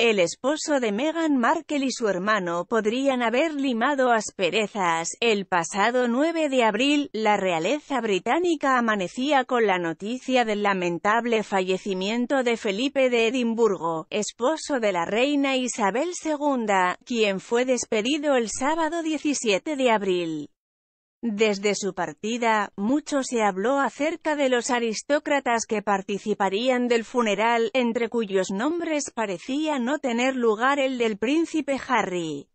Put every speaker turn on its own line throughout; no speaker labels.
El esposo de Meghan Markle y su hermano podrían haber limado asperezas. El pasado 9 de abril, la realeza británica amanecía con la noticia del lamentable fallecimiento de Felipe de Edimburgo, esposo de la reina Isabel II, quien fue despedido el sábado 17 de abril. Desde su partida, mucho se habló acerca de los aristócratas que participarían del funeral, entre cuyos nombres parecía no tener lugar el del príncipe Harry.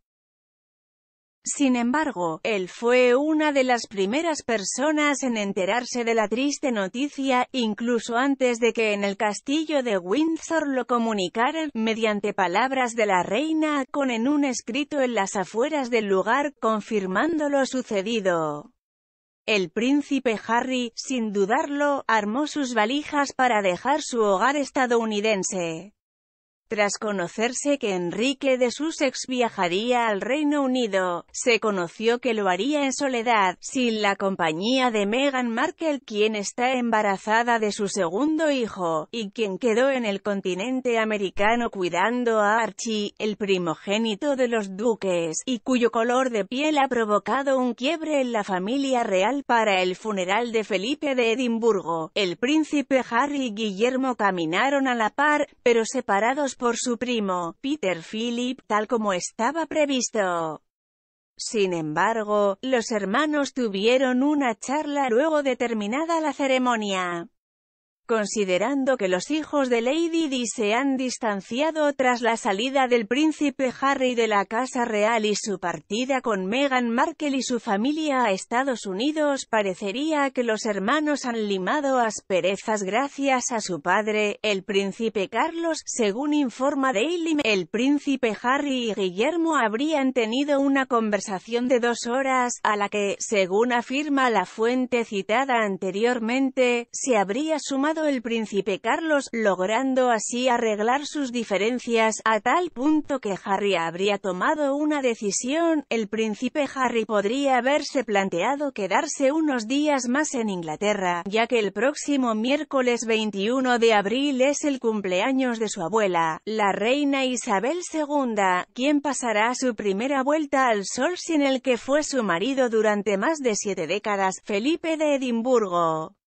Sin embargo, él fue una de las primeras personas en enterarse de la triste noticia, incluso antes de que en el castillo de Windsor lo comunicaran, mediante palabras de la reina, con en un escrito en las afueras del lugar, confirmando lo sucedido. El príncipe Harry, sin dudarlo, armó sus valijas para dejar su hogar estadounidense. Tras conocerse que Enrique de Sussex viajaría al Reino Unido, se conoció que lo haría en soledad, sin la compañía de Meghan Markle quien está embarazada de su segundo hijo, y quien quedó en el continente americano cuidando a Archie, el primogénito de los duques, y cuyo color de piel ha provocado un quiebre en la familia real para el funeral de Felipe de Edimburgo. El príncipe Harry y Guillermo caminaron a la par, pero separados por su primo, Peter Philip, tal como estaba previsto. Sin embargo, los hermanos tuvieron una charla luego de terminada la ceremonia. Considerando que los hijos de Lady Di se han distanciado tras la salida del príncipe Harry de la Casa Real y su partida con Meghan Markle y su familia a Estados Unidos, parecería que los hermanos han limado asperezas gracias a su padre, el príncipe Carlos, según informa Daily Mail. El príncipe Harry y Guillermo habrían tenido una conversación de dos horas, a la que, según afirma la fuente citada anteriormente, se habría sumado el príncipe Carlos, logrando así arreglar sus diferencias, a tal punto que Harry habría tomado una decisión, el príncipe Harry podría haberse planteado quedarse unos días más en Inglaterra, ya que el próximo miércoles 21 de abril es el cumpleaños de su abuela, la reina Isabel II, quien pasará su primera vuelta al sol sin el que fue su marido durante más de siete décadas, Felipe de Edimburgo.